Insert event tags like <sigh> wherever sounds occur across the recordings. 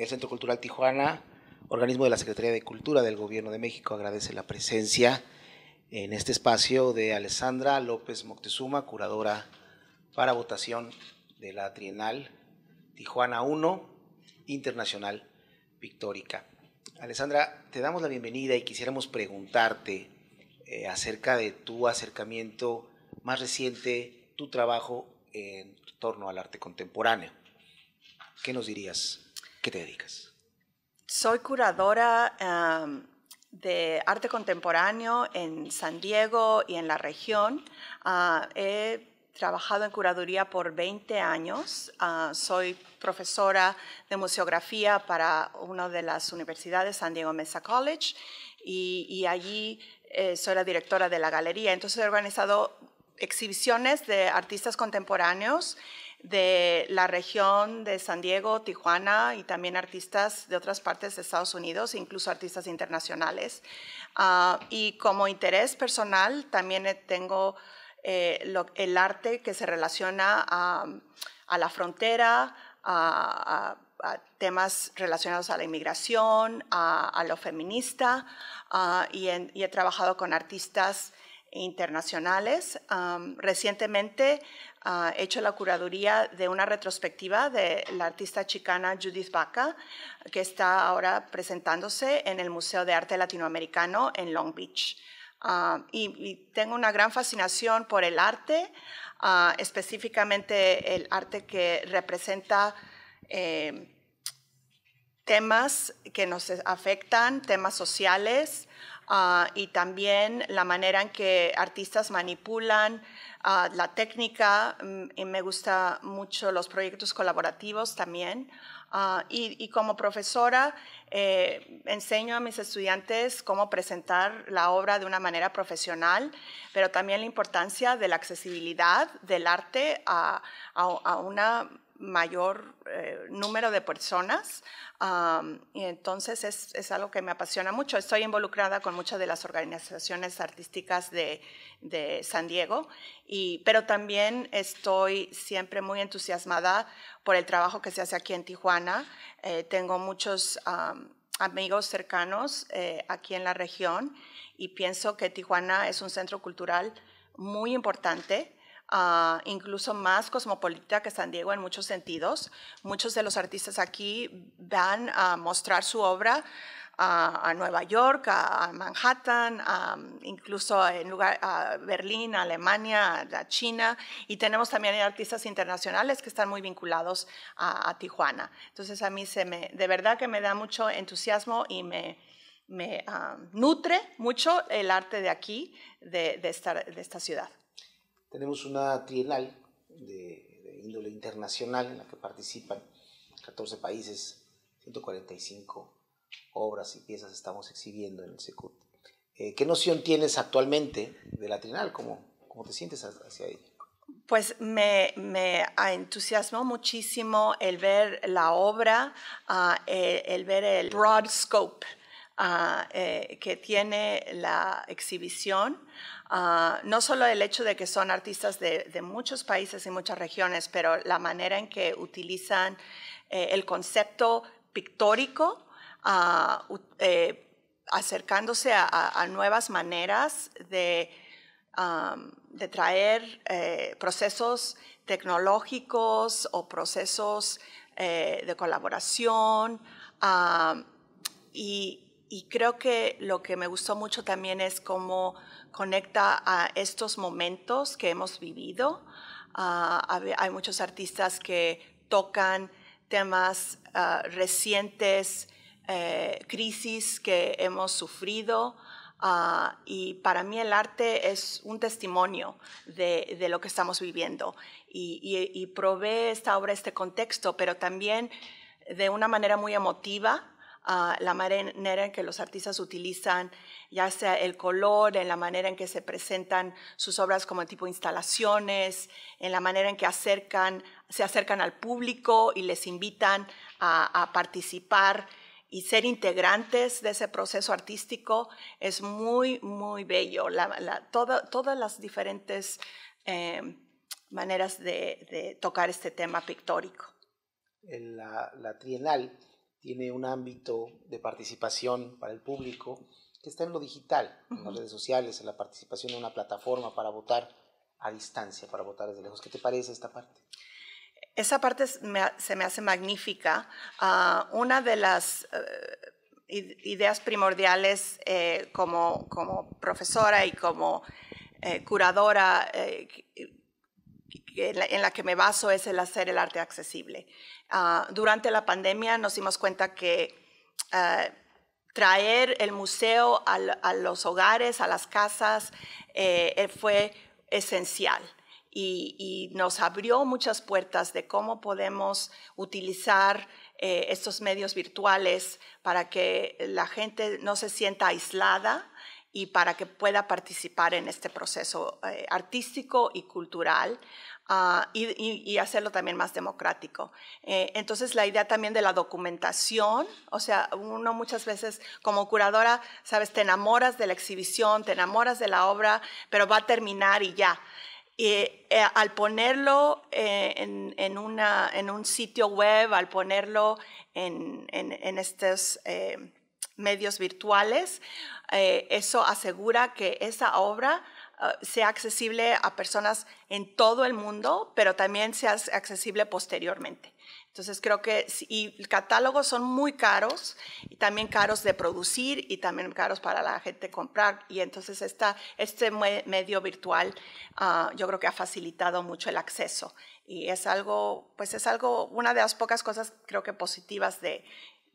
El Centro Cultural Tijuana, organismo de la Secretaría de Cultura del Gobierno de México, agradece la presencia en este espacio de Alessandra López Moctezuma, curadora para votación de la Trienal Tijuana 1 Internacional Pictórica. Alessandra, te damos la bienvenida y quisiéramos preguntarte eh, acerca de tu acercamiento más reciente, tu trabajo en torno al arte contemporáneo. ¿Qué nos dirías? ¿Qué te dedicas? Soy curadora em, de arte contemporáneo en San Diego y en la región. Ah, he trabajado en curaduría por 20 años. Ah, soy profesora de museografía para una de las universidades, San Diego Mesa College, y, allí eh, soy la directora de la galería. Entonces he organizado exhibiciones de artistas contemporáneos de la región de San Diego, Tijuana y también artistas de otras partes de Estados Unidos, incluso artistas internacionales. Ah, y como interés personal también eh, tengo eh, el arte que se relaciona a, la frontera, a, temas relacionados a la inmigración, a, lo feminista, ah, y, he trabajado con artistas internacionales. recientemente ah, he hecho la curaduría de una retrospectiva de la artista chicana Judith Baca, que está ahora presentándose en el Museo de Arte Latinoamericano en Long Beach. y, tengo una gran fascinación por el arte, ah, específicamente el arte que representa... Em, temas que nos afectan, temas sociales, Ah, y también la manera en que artistas manipulan ah, la técnica. Mm, y me gusta mucho los proyectos colaborativos también. Ah, y, como profesora eh, enseño a mis estudiantes cómo presentar la obra de una manera profesional, pero también la importancia de la accesibilidad del arte a una mayor eh, número de personas. y entonces es, es, algo que me apasiona mucho. Estoy involucrada con muchas de las organizaciones artísticas de, de San Diego, y, pero también estoy siempre muy entusiasmada por el trabajo que se hace aquí en Tijuana. Eh, tengo muchos... amigos cercanos eh, aquí en la región y pienso que Tijuana es un centro cultural muy importante Ah, incluso más cosmopolita que San Diego en muchos sentidos. Muchos de los artistas aquí van a mostrar su obra a, Nueva York, a, Manhattan, incluso en lugar, a Berlín, a Alemania, a China, y tenemos también artistas internacionales que están muy vinculados a, Tijuana. Entonces a mí se de verdad que me da mucho entusiasmo y me, ah, nutre mucho el arte de aquí, de esta ciudad. Tenemos una trienal de, índole internacional en la que participan 14 países, 145 obras y piezas estamos exhibiendo en el SECUT. Eh, ¿Qué noción tienes actualmente de la trienal? ¿Cómo, cómo te sientes hacia ella? Pues me, entusiasmó muchísimo el ver la obra, ah, eh, el, ver el broad scope Ah, eh, que tiene la exhibición. Ah, no solo el hecho de que son artistas de, muchos países y muchas regiones, pero la manera en que utilizan eh, el concepto pictórico, ah, eh, acercándose a, nuevas maneras de, traer procesos tecnológicos o procesos de colaboración. y, y creo que lo que me gustó mucho también es cómo conecta a estos momentos que hemos vivido. Ah, hay muchos artistas que tocan temas ah, recientes, eh, crisis que hemos sufrido. Ah, y para mí el arte es un testimonio de, lo que estamos viviendo y, y, y, provee esta obra este contexto, pero también de una manera muy emotiva la manera en que los artistas utilizan ya sea el color, en la manera en que se presentan sus obras como tipo instalaciones, en la manera en que acercan, se acercan al público y les invitan a, participar y ser integrantes de ese proceso artístico es muy, muy bello. todas las diferentes em, maneras de, tocar este tema pictórico. En la trienal tiene un ámbito de participación para el público que está en lo digital, en las redes sociales, en la participación de una plataforma para votar a distancia, para votar desde lejos. ¿Qué te parece esta parte? Esa parte se me hace magnífica. Ah, una de las eh, ideas primordiales eh, como, como, profesora y como eh, curadora en la, que me baso es el hacer el arte accesible. Ah, durante la pandemia nos dimos cuenta que ah, traer el museo a, los hogares, a las casas, eh, eh, fue esencial. Y, nos abrió muchas puertas de cómo podemos utilizar eh, estos medios virtuales para que la gente no se sienta aislada, y para que pueda participar en este proceso eh, artístico y cultural ah, y, hacerlo también más democrático. Eh, entonces la idea también de la documentación, o sea, uno muchas veces como curadora, sabes, te enamoras de la exhibición, te enamoras de la obra, pero va a terminar y ya. y eh, al ponerlo en, un sitio web, al ponerlo en estos medios virtuales. Eh, eso asegura que esa obra ah, sea accesible a personas en todo el mundo, pero también sea accesible posteriormente. Entonces creo que y catálogos son muy caros y también caros de producir y también caros para la gente comprar. Y entonces esta, este medio virtual ah, yo creo que ha facilitado mucho el acceso y es algo, pues es algo, una de las pocas cosas creo que positivas de,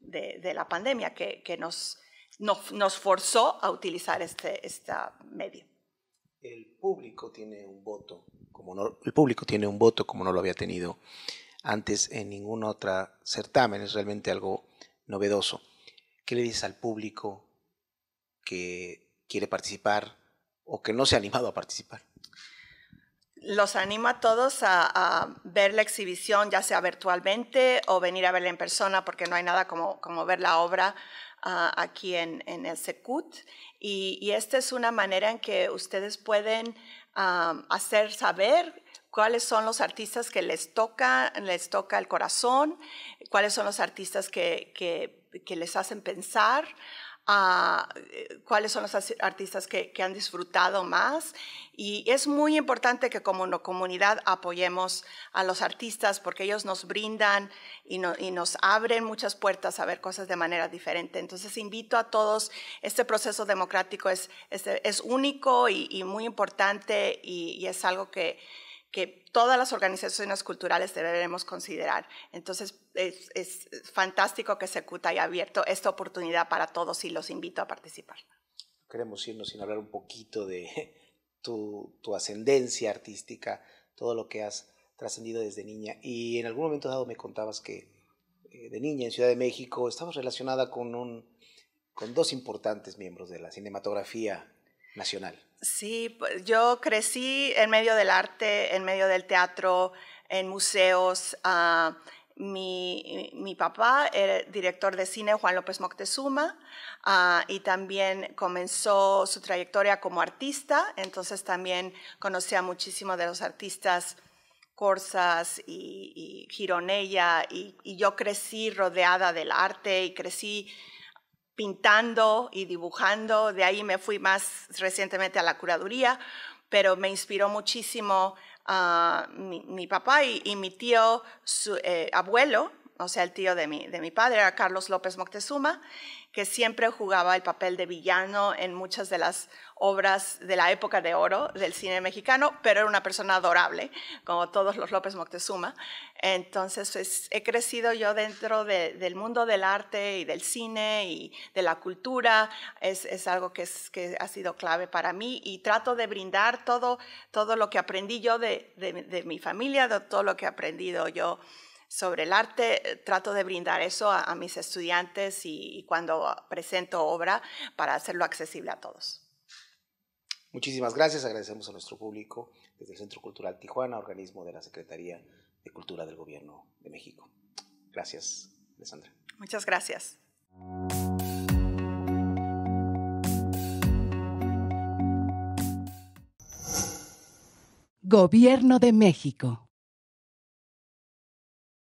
de, la pandemia que, nos, nos, forzó a utilizar este, esta media. El público tiene un voto, como el público tiene un voto como no lo había tenido antes en ningún otro certamen, es realmente algo novedoso. ¿Qué le dices al público que quiere participar o que no se ha animado a participar? los animo a todos a, ver la exhibición, ya sea virtualmente o venir a verla en persona, porque no hay nada como, ver la obra ah, aquí en, el Secut. Y, esta es una manera en que ustedes pueden ah, hacer saber cuáles son los artistas que les toca, les toca el corazón, cuáles son los artistas que les hacen pensar a eh, cuáles son los artistas que, han disfrutado más. Y es muy importante que como comunidad apoyemos a los artistas porque ellos nos brindan y, nos abren muchas puertas a ver cosas de manera diferente. Entonces invito a todos, este proceso democrático es, este, único y, muy importante y es algo que que todas las organizaciones culturales deberemos considerar. Entonces, es, fantástico que Secuta haya abierto esta oportunidad para todos y los invito a participar. Queremos irnos sin hablar un poquito de <laughs> tu, ascendencia artística, todo lo que has trascendido desde niña. Y en algún momento dado me contabas que eh, de niña en Ciudad de México estabas relacionada con, un, con dos importantes miembros de la cinematografía nacional. Sí, pues, yo crecí en medio del arte, en medio del teatro, en museos. Ah, mi, papá era director de cine, Juan López Moctezuma, ah, y también comenzó su trayectoria como artista, entonces también conocía muchísimo de los artistas Corsas y, Gironella, y, yo crecí rodeada del arte y crecí pintando y dibujando. De ahí me fui más recientemente a la curaduría, pero me inspiró muchísimo ah, mi, papá y, mi tío, su eh, abuelo, o sea, el tío de mi, de mi padre era Carlos López Moctezuma, que siempre jugaba el papel de villano en muchas de las obras de la época de oro del cine mexicano, pero era una persona adorable, como todos los López Moctezuma. Entonces, pues, he crecido yo dentro del mundo del arte y del cine y de la cultura. Es, algo que, ha sido clave para mí y trato de brindar todo, todo lo que aprendí yo de, de mi familia, de todo lo que he aprendido yo sobre el arte, eh, trato de brindar eso a, mis estudiantes y, cuando presento obra para hacerlo accesible a todos. Muchísimas gracias, agradecemos a nuestro público desde el Centro Cultural Tijuana, organismo de la Secretaría de Cultura del Gobierno de México. Gracias, Alessandra. Muchas gracias. Gobierno de México.